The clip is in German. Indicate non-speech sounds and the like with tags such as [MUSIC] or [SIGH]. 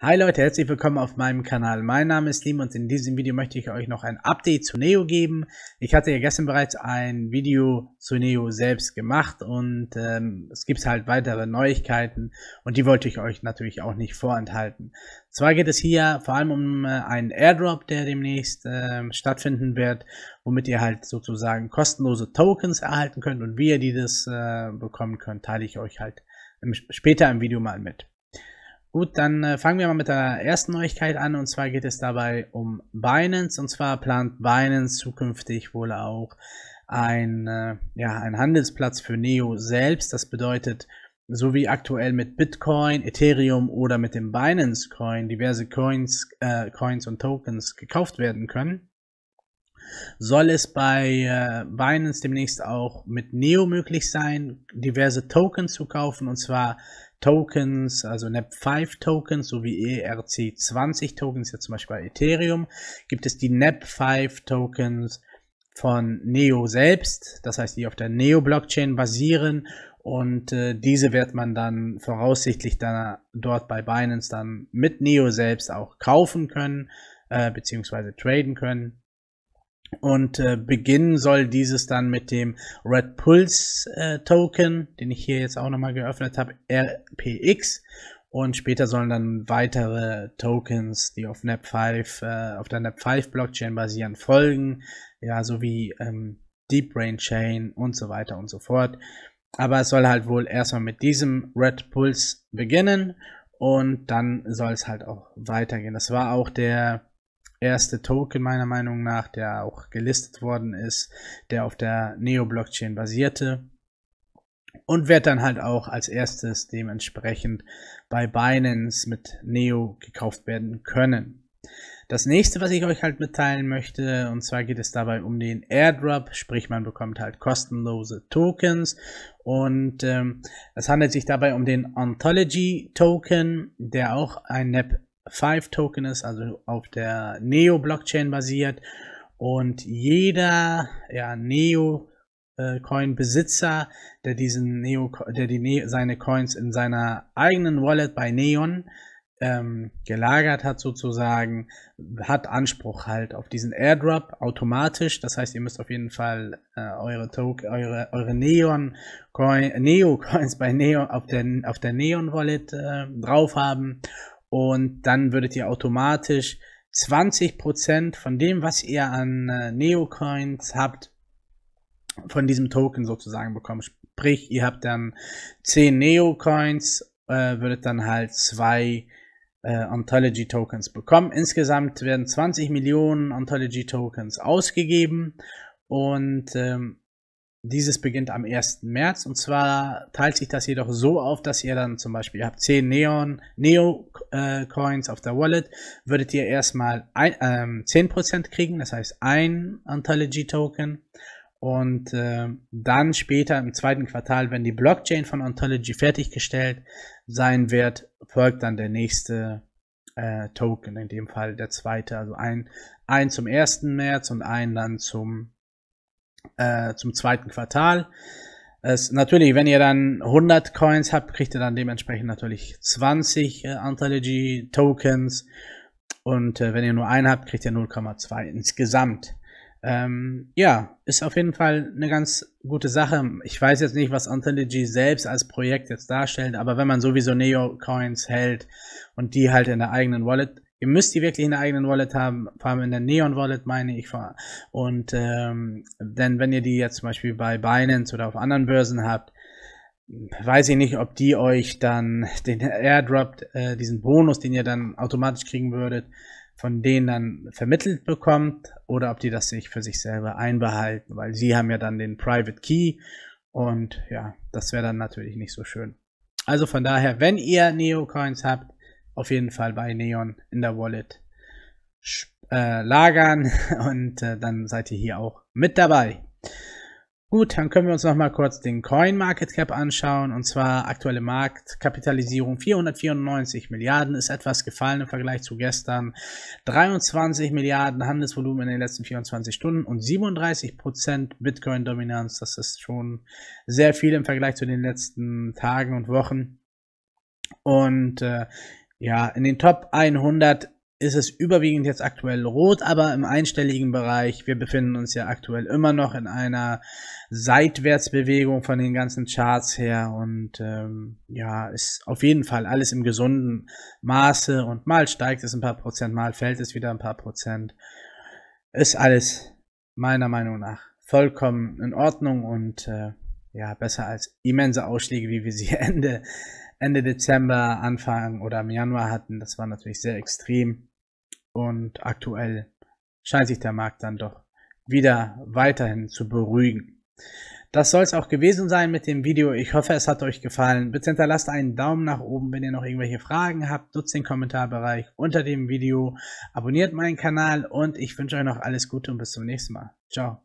Hi Leute, herzlich willkommen auf meinem Kanal. Mein Name ist Liam und in diesem Video möchte ich euch noch ein Update zu Neo geben. Ich hatte ja gestern bereits ein Video zu Neo selbst gemacht und ähm, es gibt halt weitere Neuigkeiten und die wollte ich euch natürlich auch nicht vorenthalten. Zwar geht es hier vor allem um äh, einen Airdrop, der demnächst ähm, stattfinden wird, womit ihr halt sozusagen kostenlose Tokens erhalten könnt und wie ihr die das äh, bekommen könnt, teile ich euch halt im, später im Video mal mit. Gut, dann äh, fangen wir mal mit der ersten Neuigkeit an und zwar geht es dabei um Binance und zwar plant Binance zukünftig wohl auch ein, äh, ja, ein Handelsplatz für Neo selbst. Das bedeutet, so wie aktuell mit Bitcoin, Ethereum oder mit dem Binance Coin diverse Coins, äh, Coins und Tokens gekauft werden können, soll es bei äh, Binance demnächst auch mit Neo möglich sein, diverse Tokens zu kaufen und zwar Tokens, also NAP5 e Tokens sowie ERC20 Tokens, jetzt zum Beispiel bei Ethereum, gibt es die NAP5 e Tokens von Neo selbst, das heißt, die auf der Neo Blockchain basieren und äh, diese wird man dann voraussichtlich dann dort bei Binance dann mit Neo selbst auch kaufen können, äh, beziehungsweise traden können. Und äh, beginnen soll dieses dann mit dem Red Pulse äh, Token, den ich hier jetzt auch nochmal geöffnet habe, RPX. Und später sollen dann weitere Tokens, die auf NAP5, äh, auf der NAP5 Blockchain basieren, folgen. Ja, sowie ähm, Deep Brain Chain und so weiter und so fort. Aber es soll halt wohl erstmal mit diesem Red Pulse beginnen und dann soll es halt auch weitergehen. Das war auch der erste Token meiner Meinung nach, der auch gelistet worden ist, der auf der Neo-Blockchain basierte. Und wird dann halt auch als erstes dementsprechend bei Binance mit Neo gekauft werden können. Das nächste, was ich euch halt mitteilen möchte, und zwar geht es dabei um den Airdrop, sprich man bekommt halt kostenlose Tokens und ähm, es handelt sich dabei um den Ontology Token, der auch ein NAP e 5 Token ist, also auf der Neo Blockchain basiert und jeder ja, Neo Coin Besitzer, der diesen Neo, der die ne seine Coins in seiner eigenen Wallet bei Neon ähm, gelagert hat sozusagen, hat Anspruch halt auf diesen Airdrop automatisch. Das heißt, ihr müsst auf jeden Fall äh, eure Token, eure, eure Neon Coin, Neo Coins bei Neon auf der auf der Neon Wallet äh, drauf haben und dann würdet ihr automatisch 20% von dem, was ihr an äh, Neocoins habt, von diesem Token sozusagen bekommen. Sprich, ihr habt dann 10 Neocoins, äh, würdet dann halt 2 äh, Ontology Tokens bekommen. Insgesamt werden 20 Millionen Ontology Tokens ausgegeben und ähm, dieses beginnt am 1. März und zwar teilt sich das jedoch so auf, dass ihr dann zum Beispiel, ihr habt 10 Neon, Neo äh, Coins auf der Wallet, würdet ihr erstmal ein, ähm, 10% kriegen, das heißt ein Ontology Token und äh, dann später im zweiten Quartal, wenn die Blockchain von Ontology fertiggestellt sein wird, folgt dann der nächste äh, Token, in dem Fall der zweite, also ein, ein zum 1. März und ein dann zum äh, zum zweiten Quartal. Es, natürlich, wenn ihr dann 100 Coins habt, kriegt ihr dann dementsprechend natürlich 20 äh, Anthology Tokens. Und äh, wenn ihr nur einen habt, kriegt ihr 0,2 insgesamt. Ähm, ja, ist auf jeden Fall eine ganz gute Sache. Ich weiß jetzt nicht, was Anthology selbst als Projekt jetzt darstellt, aber wenn man sowieso Neo-Coins hält und die halt in der eigenen Wallet Ihr müsst die wirklich in der eigenen Wallet haben, vor allem in der Neon Wallet, meine ich. Und ähm, denn wenn ihr die jetzt zum Beispiel bei Binance oder auf anderen Börsen habt, weiß ich nicht, ob die euch dann den Airdrop, äh, diesen Bonus, den ihr dann automatisch kriegen würdet, von denen dann vermittelt bekommt oder ob die das sich für sich selber einbehalten, weil sie haben ja dann den Private Key und ja, das wäre dann natürlich nicht so schön. Also von daher, wenn ihr Neo Coins habt, auf jeden Fall bei Neon in der Wallet äh, lagern [LAUGHS] und äh, dann seid ihr hier auch mit dabei. Gut, dann können wir uns noch mal kurz den Coin Market Cap anschauen und zwar aktuelle Marktkapitalisierung 494 Milliarden ist etwas gefallen im Vergleich zu gestern. 23 Milliarden Handelsvolumen in den letzten 24 Stunden und 37 Prozent Bitcoin Dominanz. Das ist schon sehr viel im Vergleich zu den letzten Tagen und Wochen. Und äh, ja, in den Top 100 ist es überwiegend jetzt aktuell rot, aber im einstelligen Bereich. Wir befinden uns ja aktuell immer noch in einer Seitwärtsbewegung von den ganzen Charts her und ähm, ja, ist auf jeden Fall alles im gesunden Maße und mal steigt es ein paar Prozent, mal fällt es wieder ein paar Prozent. Ist alles meiner Meinung nach vollkommen in Ordnung und äh, ja, besser als immense Ausschläge, wie wir sie [LAUGHS] Ende Ende Dezember, Anfang oder im Januar hatten. Das war natürlich sehr extrem. Und aktuell scheint sich der Markt dann doch wieder weiterhin zu beruhigen. Das soll es auch gewesen sein mit dem Video. Ich hoffe, es hat euch gefallen. Bitte hinterlasst einen Daumen nach oben, wenn ihr noch irgendwelche Fragen habt. Nutzt den Kommentarbereich unter dem Video. Abonniert meinen Kanal und ich wünsche euch noch alles Gute und bis zum nächsten Mal. Ciao.